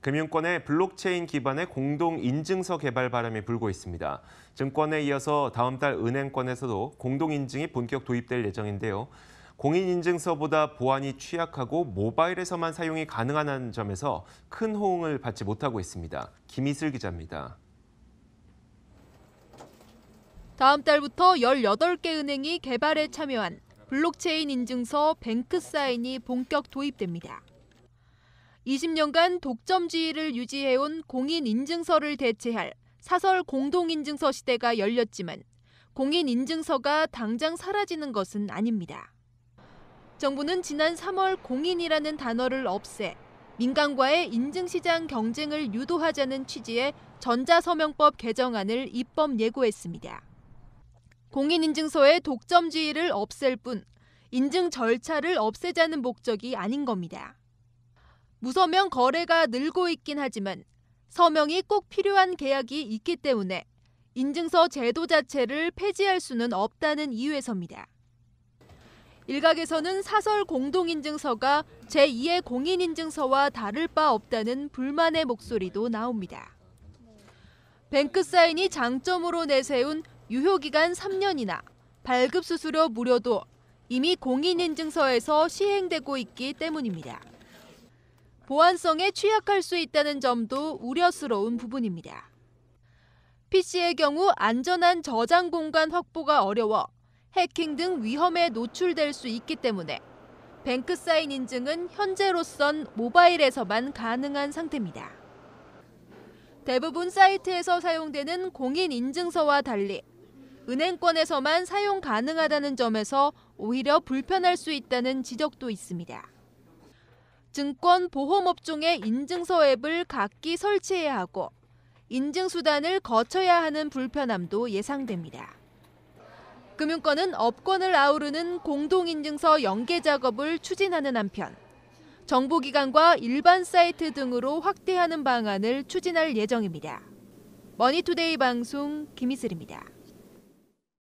금융권의 블록체인 기반의 공동 인증서 개발 바람이 불고 있습니다. 증권에 이어서 다음 달 은행권에서도 공동 인증이 본격 도입될 예정인데요. 공인인증서보다 보안이 취약하고 모바일에서만 사용이 가능한 점에서 큰 호응을 받지 못하고 있습니다. 김희슬 기자입니다. 다음 달부터 18개 은행이 개발에 참여한 블록체인 인증서 뱅크사인이 본격 도입됩니다. 20년간 독점 주의를 유지해온 공인인증서를 대체할 사설 공동인증서 시대가 열렸지만 공인인증서가 당장 사라지는 것은 아닙니다. 정부는 지난 3월 공인이라는 단어를 없애 민간과의 인증시장 경쟁을 유도하자는 취지의 전자서명법 개정안을 입법 예고했습니다. 공인인증서의 독점 주의를 없앨 뿐 인증 절차를 없애자는 목적이 아닌 겁니다. 무서명 거래가 늘고 있긴 하지만 서명이 꼭 필요한 계약이 있기 때문에 인증서 제도 자체를 폐지할 수는 없다는 이유에서입니다. 일각에서는 사설 공동인증서가 제2의 공인인증서와 다를 바 없다는 불만의 목소리도 나옵니다. 뱅크사인이 장점으로 내세운 유효기간 3년이나 발급수수료 무료도 이미 공인인증서에서 시행되고 있기 때문입니다. 보안성에 취약할 수 있다는 점도 우려스러운 부분입니다. PC의 경우 안전한 저장 공간 확보가 어려워 해킹 등 위험에 노출될 수 있기 때문에 뱅크사인 인증은 현재로선 모바일에서만 가능한 상태입니다. 대부분 사이트에서 사용되는 공인 인증서와 달리 은행권에서만 사용 가능하다는 점에서 오히려 불편할 수 있다는 지적도 있습니다. 증권 보험업종의 인증서 앱을 각기 설치해야 하고 인증수단을 거쳐야 하는 불편함도 예상됩니다. 금융권은 업권을 아우르는 공동인증서 연계 작업을 추진하는 한편 정보기관과 일반 사이트 등으로 확대하는 방안을 추진할 예정입니다. 머니투데이 방송 김희슬입니다.